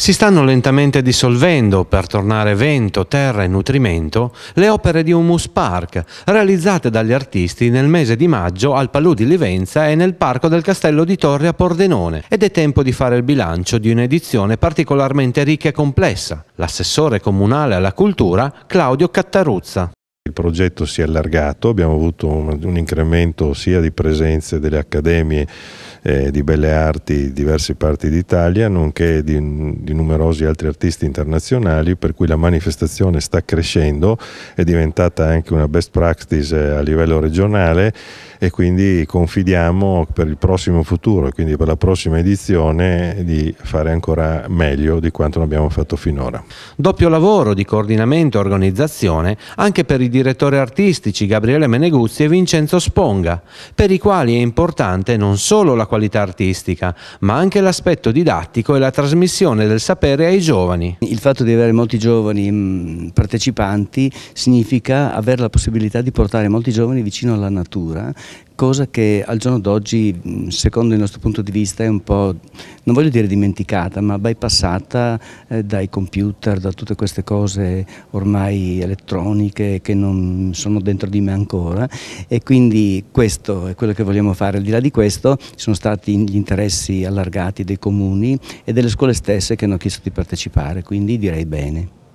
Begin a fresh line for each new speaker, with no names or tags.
Si stanno lentamente dissolvendo per tornare vento, terra e nutrimento le opere di Humus Park, realizzate dagli artisti nel mese di maggio al Palù di Livenza e nel Parco del Castello di Torre a Pordenone ed è tempo di fare il bilancio di un'edizione particolarmente ricca e complessa. L'assessore comunale alla cultura Claudio
Cattaruzza. Il progetto si è allargato, abbiamo avuto un, un incremento sia di presenze delle accademie eh, di belle arti di diverse parti d'Italia, nonché di, di numerosi altri artisti internazionali, per cui la manifestazione sta crescendo, è diventata anche una best practice eh, a livello regionale e quindi confidiamo per il prossimo futuro, quindi per la prossima edizione, di fare ancora meglio di quanto non abbiamo fatto finora. Doppio lavoro di
coordinamento e organizzazione anche per i direttori artistici Gabriele Meneguzzi e Vincenzo Sponga, per i quali è importante non solo la qualità artistica, ma anche l'aspetto didattico e la
trasmissione del sapere ai giovani. Il fatto di avere molti giovani mm, partecipanti significa avere la possibilità di portare molti giovani vicino alla natura, cosa che al giorno d'oggi, secondo il nostro punto di vista, è un po', non voglio dire dimenticata, ma bypassata eh, dai computer, da tutte queste cose ormai elettroniche che non sono dentro di me ancora e quindi questo è quello che vogliamo fare. Al di là di questo ci sono stati gli interessi allargati dei comuni e delle scuole stesse che hanno chiesto di partecipare, quindi direi bene.